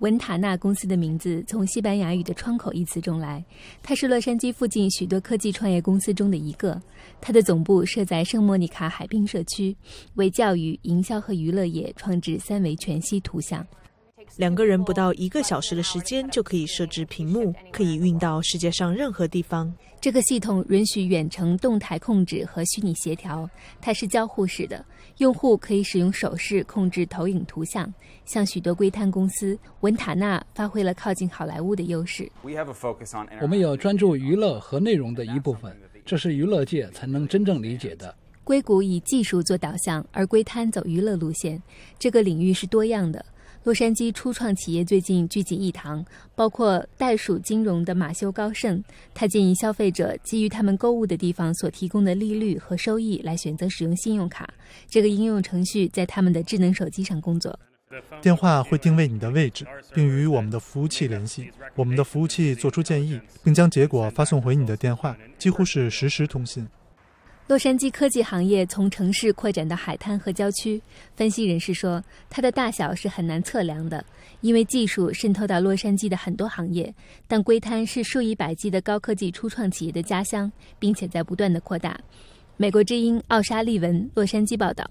文塔纳公司的名字从西班牙语的“窗口”一词中来，它是洛杉矶附近许多科技创业公司中的一个。它的总部设在圣莫尼卡海滨社区，为教育、营销和娱乐业创制三维全息图像。两个人不到一个小时的时间就可以设置屏幕，可以运到世界上任何地方。这个系统允许远程动态控制和虚拟协调，它是交互式的，用户可以使用手势控制投影图像。像许多硅摊公司，文塔纳发挥了靠近好莱坞的优势。我们有专注娱乐和内容的一部分，这是娱乐界才能真正理解的。硅谷以技术做导向，而硅滩走娱乐路线，这个领域是多样的。洛杉矶初创企业最近聚集一堂，包括袋鼠金融的马修·高盛。他建议消费者基于他们购物的地方所提供的利率和收益来选择使用信用卡。这个应用程序在他们的智能手机上工作。电话会定位你的位置，并与我们的服务器联系。我们的服务器做出建议，并将结果发送回你的电话，几乎是实时通信。洛杉矶科技行业从城市扩展到海滩和郊区，分析人士说，它的大小是很难测量的，因为技术渗透到洛杉矶的很多行业。但硅滩是数以百计的高科技初创企业的家乡，并且在不断地扩大。美国之音奥沙利文，洛杉矶报道。